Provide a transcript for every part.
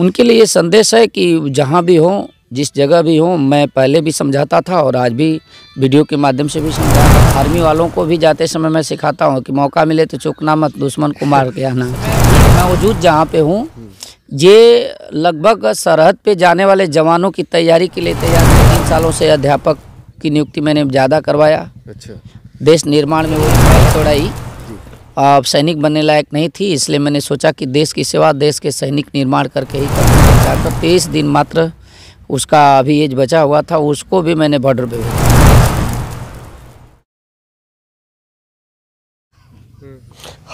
उनके लिए ये संदेश है कि जहाँ भी हो जिस जगह भी हो मैं पहले भी समझाता था और आज भी वीडियो के माध्यम से भी समझाता आर्मी वालों को भी जाते समय मैं सिखाता हूँ कि मौका मिले तो चुकना मत दुश्मन को मार के आना मैं वजूद जहाँ पे हूँ ये लगभग सरहद पे जाने वाले जवानों की तैयारी के लिए तैयार तीन सालों से अध्यापक की नियुक्ति मैंने ज़्यादा करवाया अच्छा देश निर्माण में वो छोड़ाई सैनिक बनने लायक नहीं थी इसलिए मैंने सोचा कि देश की सेवा देश के सैनिक निर्माण करके ही करना तो तेईस दिन मात्र उसका अभी एज बचा हुआ था उसको भी मैंने बॉर्डर पे भेजा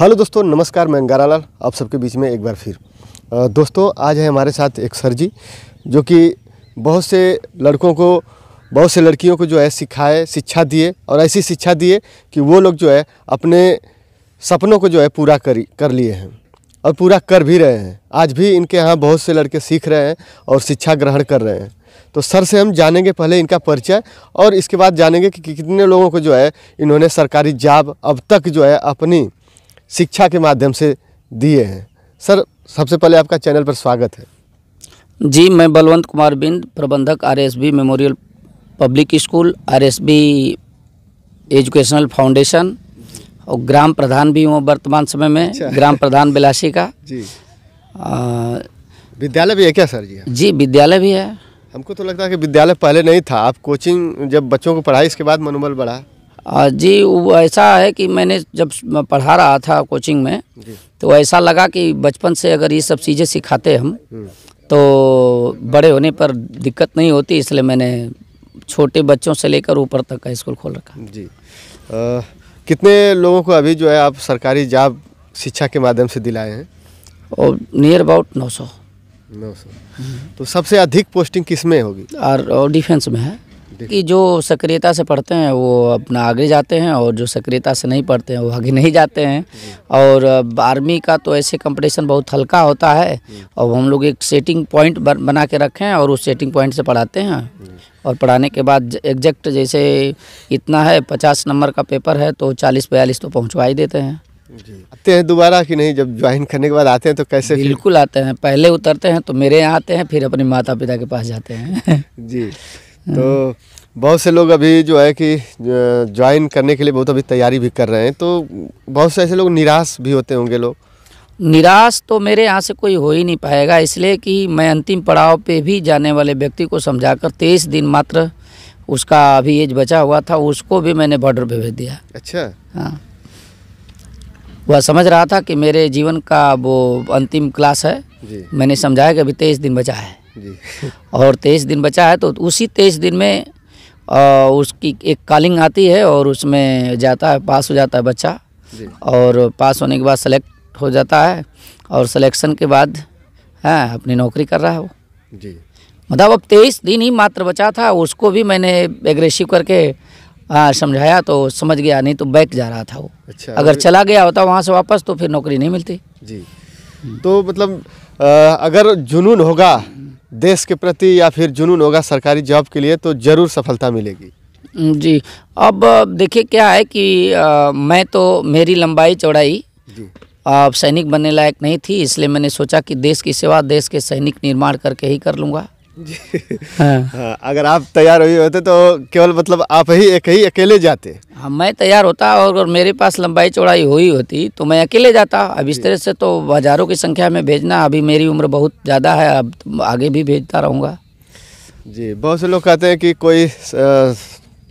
हेलो दोस्तों नमस्कार मैं अंगारालाल आप सबके बीच में एक बार फिर दोस्तों आज है हमारे साथ एक सर जी जो कि बहुत से लड़कों को बहुत से लड़कियों को जो है सिखाए शिक्षा दिए और ऐसी शिक्षा दिए कि वो लोग जो है अपने सपनों को जो है पूरा कर कर लिए हैं और पूरा कर भी रहे हैं आज भी इनके यहाँ बहुत से लड़के सीख रहे हैं और शिक्षा ग्रहण कर रहे हैं तो सर से हम जानेंगे पहले इनका परिचय और इसके बाद जानेंगे कि कितने लोगों को जो है इन्होंने सरकारी जॉब अब तक जो है अपनी शिक्षा के माध्यम से दिए हैं सर सबसे पहले आपका चैनल पर स्वागत है जी मैं बलवंत कुमार बिंद प्रबंधक RSB memorial public school RSB educational foundation और ग्राम प्रधान भी हूँ वर्तमान समय में अच्छा। ग्राम प्रधान बिलासी का जी विद्यालय भी है क्या सर जी जी विद्यालय भी है हमको तो लगता है कि विद्यालय पहले नहीं था आप कोचिंग जब बच्चों को पढ़ाई इसके बाद मनोबल बढ़ा जी वो ऐसा है कि मैंने जब पढ़ा रहा था कोचिंग में तो ऐसा लगा कि बचपन से अगर ये सब चीज़ें सिखाते हम हम्म। तो बड़े होने पर दिक्कत नहीं होती इसलिए मैंने छोटे बच्चों से लेकर ऊपर तक का स्कूल खोल रखा जी आ, कितने लोगों को अभी जो है आप सरकारी जॉब शिक्षा के माध्यम से दिलाए हैं और नियर अबाउट नौ सौ नौ सौ तो सबसे अधिक पोस्टिंग किस में होगी और डिफेंस में है कि जो सक्रियता से पढ़ते हैं वो अपना आगे जाते हैं और जो सक्रियता से नहीं पढ़ते हैं वो आगे नहीं जाते हैं और आर्मी का तो ऐसे कंपटीशन बहुत हल्का होता है हम्म। और हम लोग एक सेटिंग पॉइंट बना के रखें और उस सेटिंग पॉइंट से पढ़ाते हैं और पढ़ाने के बाद एग्जैक्ट जैसे इतना है पचास नंबर का पेपर है तो चालीस बयालीस तो पहुँचवा ही देते हैं जी आते हैं दोबारा कि नहीं जब ज्वाइन करने के बाद आते हैं तो कैसे बिल्कुल आते हैं पहले उतरते हैं तो मेरे यहाँ आते हैं फिर अपने माता पिता के पास जाते हैं जी हाँ। तो बहुत से लोग अभी जो है कि ज्वाइन करने के लिए बहुत अभी तैयारी भी कर रहे हैं तो बहुत से ऐसे लोग निराश भी होते होंगे लोग निराश तो मेरे यहाँ से कोई हो ही नहीं पाएगा इसलिए कि मैं अंतिम पड़ाव पे भी जाने वाले व्यक्ति को समझाकर तेईस दिन मात्र उसका अभी एज बचा हुआ था उसको भी मैंने बॉर्डर पे भेज दिया अच्छा हाँ वह समझ रहा था कि मेरे जीवन का वो अंतिम क्लास है मैंने समझाया कि अभी तेईस दिन बचा है और तेईस दिन बचा है तो उसी तेईस दिन में आ, उसकी एक कॉलिंग आती है और उसमें जाता है पास हो जाता है बच्चा और पास होने के बाद सेलेक्ट हो जाता है और सिलेक्शन के बाद हाँ अपनी नौकरी कर रहा है वो जी मतलब अब तेईस दिन ही मात्र बचा था उसको भी मैंने एग्रेसिव करके हाँ समझाया तो समझ गया नहीं तो बैक जा रहा था वो अच्छा अगर चला गया होता वहाँ से वापस तो फिर नौकरी नहीं मिलती जी तो मतलब अगर जुनून होगा देश के प्रति या फिर जुनून होगा सरकारी जॉब के लिए तो ज़रूर सफलता मिलेगी जी अब देखिए क्या है कि आ, मैं तो मेरी लंबाई चौड़ाई सैनिक बनने लायक नहीं थी इसलिए मैंने सोचा कि देश की सेवा देश के सैनिक निर्माण करके ही कर लूँगा हाँ। हाँ, अगर आप तैयार हुए होते तो केवल मतलब आप ही एक ही अकेले जाते हाँ मैं तैयार होता और अगर मेरे पास लंबाई चौड़ाई हुई होती तो मैं अकेले जाता अब इस तरह से तो हज़ारों की संख्या में भेजना अभी मेरी उम्र बहुत ज़्यादा है अब आगे भी भेजता रहूँगा जी बहुत से लोग कहते हैं कि कोई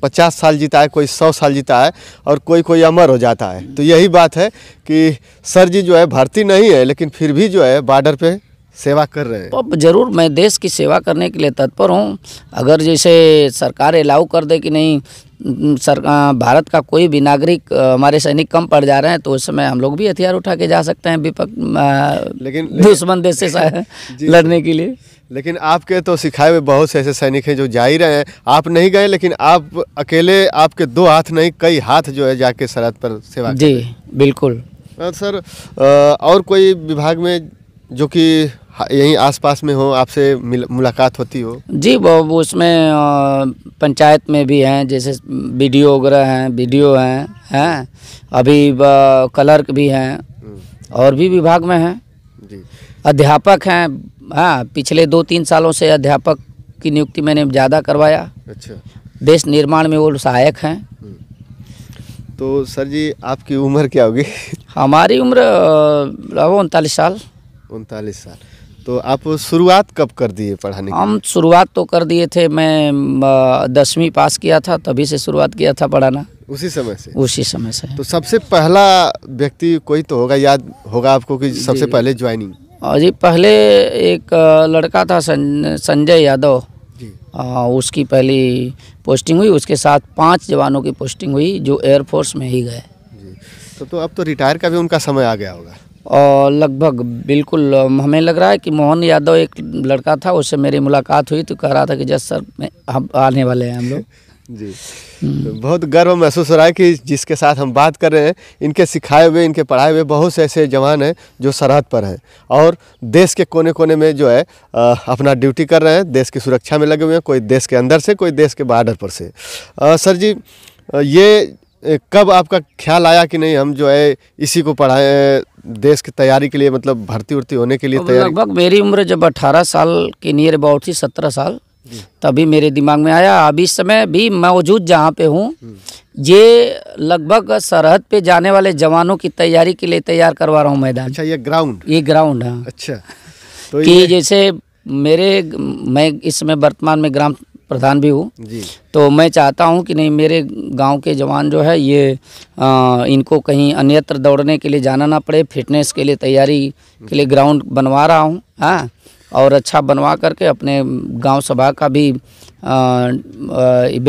पचास साल जीता है कोई सौ साल जीता है और कोई कोई अमर हो जाता है तो यही बात है कि सर जी जो है भर्ती नहीं है लेकिन फिर भी जो है बॉर्डर पे सेवा कर रहे हैं तो अब जरूर मैं देश की सेवा करने के लिए तत्पर हूँ अगर जैसे सरकार अलाउ कर दे कि नहीं सर भारत का कोई भी नागरिक हमारे सैनिक कम पड़ जा रहे हैं तो उस समय हम लोग भी हथियार उठा के जा सकते हैं विपक्ष लेकिन दुश्मन देश से लड़ने के लिए लेकिन आपके तो सिखाए हुए बहुत से ऐसे सैनिक हैं जो जा ही रहे हैं आप नहीं गए लेकिन आप अकेले आपके दो हाथ नहीं कई हाथ जो है जाके सरहद पर सेवा जी बिल्कुल आ, सर आ, और कोई विभाग में जो कि यहीं आसपास में हो आपसे मुलाकात होती हो जी वो उसमें पंचायत में भी हैं जैसे वीडियो वगैरह हैं वीडियो हैं हैं अभी क्लर्क भी हैं हम्म। और भी विभाग में हैं जी अध्यापक हैं हाँ पिछले दो तीन सालों से अध्यापक की नियुक्ति मैंने ज़्यादा करवाया अच्छा देश निर्माण में वो सहायक हैं हम्म। तो सर जी आपकी उम्र क्या होगी हमारी उम्र उनतालीस साल उनतालीस साल तो आप शुरुआत कब कर दिए पढ़ाने हम शुरुआत तो कर दिए थे मैं दसवीं पास किया था तभी से शुरुआत किया था पढ़ाना उसी समय से उसी समय से तो सबसे पहला व्यक्ति कोई तो होगा याद होगा आपको कि सबसे पहले ज्वाइनिंग और जी पहले एक लड़का था संजय यादव उसकी पहली पोस्टिंग हुई उसके साथ पांच जवानों की पोस्टिंग हुई जो एयरफोर्स में ही गए तो, तो अब तो रिटायर का भी उनका समय आ गया होगा और लगभग बिल्कुल हमें लग रहा है कि मोहन यादव एक लड़का था उससे मेरी मुलाकात हुई तो कह रहा था कि जस सर मैं आने वाले हैं हम लोग जी बहुत गर्व महसूस हो रहा है कि जिसके साथ हम बात कर रहे हैं इनके सिखाए हुए इनके पढ़ाए हुए बहुत से ऐसे जवान हैं जो सरहद पर हैं और देश के कोने कोने में जो है आ, अपना ड्यूटी कर रहे हैं देश की सुरक्षा में लगे हुए हैं कोई देश के अंदर से कोई देश के बॉर्डर पर से आ, सर जी ये कब आपका ख्याल आया कि नहीं हम जो है इसी को पढ़ाए देश की तैयारी के लिए मतलब भर्ती वर्ती होने के लिए लगभग मेरी उम्र जब 18 साल के नियर अबाउट थी 17 साल तभी मेरे दिमाग में आया अभी इस समय भी मौजूद जहाँ पे हूँ ये लगभग सरहद पे जाने वाले जवानों की तैयारी के लिए तैयार करवा रहा हूँ मैदान अच्छा ये ग्राउंड ये ग्राउंड है हाँ। अच्छा तो कि जैसे मेरे मैं इस समय वर्तमान में ग्राम प्रधान भी हूँ तो मैं चाहता हूँ कि नहीं मेरे गांव के जवान जो है ये आ, इनको कहीं अन्यत्र दौड़ने के लिए जाना ना पड़े फिटनेस के लिए तैयारी के लिए ग्राउंड बनवा रहा हूँ हाँ और अच्छा बनवा करके अपने गांव सभा का भी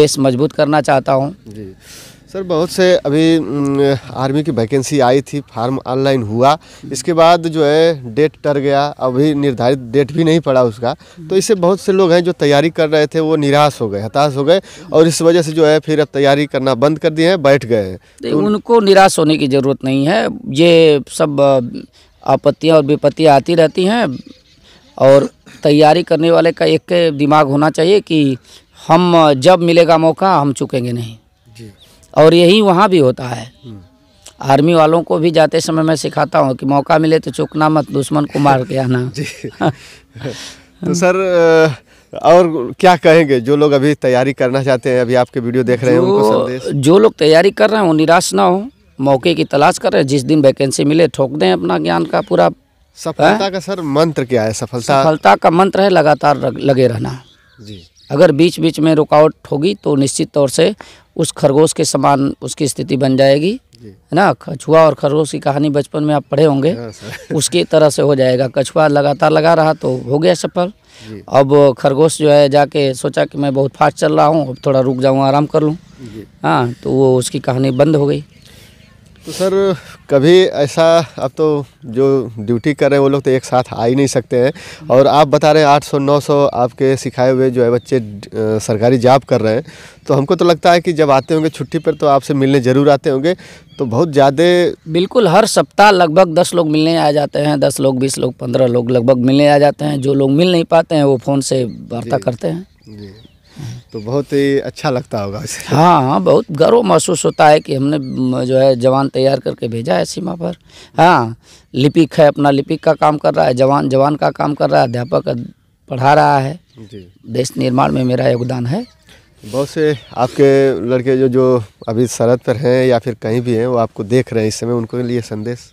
बेस मजबूत करना चाहता हूँ सर बहुत से अभी आर्मी की वैकेंसी आई थी फार्म ऑनलाइन हुआ इसके बाद जो है डेट टर गया अभी निर्धारित डेट भी नहीं पड़ा उसका तो इससे बहुत से लोग हैं जो तैयारी कर रहे थे वो निराश हो गए हताश हो गए और इस वजह से जो है फिर अब तैयारी करना बंद कर दिए हैं बैठ गए हैं तो, तो उनको निराश होने की ज़रूरत नहीं है ये सब आपत्तियाँ और विपत्तियाँ आती रहती हैं और तैयारी करने वाले का एक दिमाग होना चाहिए कि हम जब मिलेगा मौका हम चुकेंगे नहीं जी। और यही वहाँ भी होता है हम्म। आर्मी वालों को भी जाते समय मैं सिखाता हूँ कि मौका मिले तो चुकना मत दुश्मन को मार के आना तो सर और क्या कहेंगे जो लोग अभी तैयारी करना चाहते हैं अभी आपके वीडियो देख रहे हैं उनको संदेश जो लोग तैयारी कर रहे हैं वो निराश ना हो मौके की तलाश कर रहे हैं जिस दिन वैकेंसी मिले ठोक दें अपना ज्ञान का पूरा सफलता है? हाँ? का सर मंत्र क्या है सफलता सफलता का मंत्र है लगातार लगे रहना जी अगर बीच बीच में रुकावट होगी तो निश्चित तौर से उस खरगोश के समान उसकी स्थिति बन जाएगी है ना कछुआ और खरगोश की कहानी बचपन में आप पढ़े होंगे हाँ, उसकी तरह से हो जाएगा कछुआ लगातार लगा रहा तो हो गया सफल अब खरगोश जो है जाके सोचा कि मैं बहुत फास्ट चल रहा हूँ अब थोड़ा रुक जाऊँ आराम कर लूँ हाँ तो वो उसकी कहानी बंद हो गई तो सर कभी ऐसा अब तो जो ड्यूटी कर रहे हैं वो लोग तो एक साथ आ ही नहीं सकते हैं और आप बता रहे हैं 800 900 आपके सिखाए हुए जो है बच्चे सरकारी जॉब कर रहे हैं तो हमको तो लगता है कि जब आते होंगे छुट्टी पर तो आपसे मिलने ज़रूर आते होंगे तो बहुत ज़्यादा बिल्कुल हर सप्ताह लगभग दस लोग मिलने आ जाते हैं दस लोग बीस लोग पंद्रह लोग लगभग मिलने आ जाते हैं जो लोग मिल नहीं पाते हैं वो फ़ोन से वार्ता करते हैं तो बहुत ही अच्छा लगता होगा उसे हाँ हाँ बहुत गर्व महसूस होता है कि हमने जो है जवान तैयार करके भेजा है सीमा पर हाँ लिपिक है अपना लिपिक का काम कर रहा है जवान जवान का काम कर रहा है अध्यापक पढ़ा रहा है देश निर्माण में मेरा योगदान है बहुत से आपके लड़के जो जो अभी सरहद पर हैं या फिर कहीं भी हैं वो आपको देख रहे हैं इस समय उनके लिए संदेश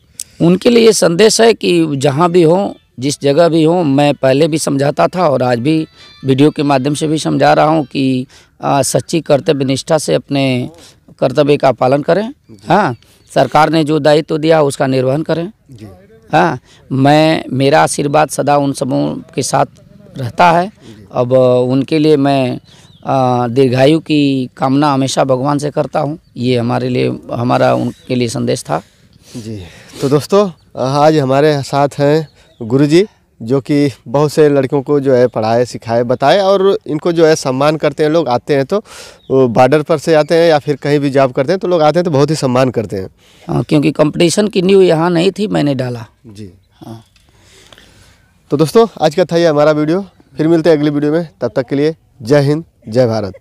उनके लिए संदेश है कि जहाँ भी हों जिस जगह भी हूँ मैं पहले भी समझाता था और आज भी वीडियो के माध्यम से भी समझा रहा हूँ कि आ, सच्ची कर्तव्य निष्ठा से अपने कर्तव्य का पालन करें हाँ सरकार ने जो दायित्व तो दिया उसका निर्वहन करें हाँ मैं मेरा आशीर्वाद सदा उन सबों के साथ रहता है अब उनके लिए मैं दीर्घायु की कामना हमेशा भगवान से करता हूँ ये हमारे लिए हमारा उनके लिए संदेश था जी तो दोस्तों आज हमारे साथ हैं गुरुजी जो कि बहुत से लड़कियों को जो है पढ़ाए सिखाए बताए और इनको जो है सम्मान करते हैं लोग आते हैं तो बॉर्डर पर से आते हैं या फिर कहीं भी जॉब करते हैं तो लोग आते हैं तो बहुत ही सम्मान करते हैं आ, हाँ, क्योंकि कंपटीशन की न्यू यहाँ नहीं थी मैंने डाला जी हाँ तो दोस्तों आज का था ये हमारा वीडियो फिर मिलते हैं अगली वीडियो में तब तक के लिए जय हिंद जय भारत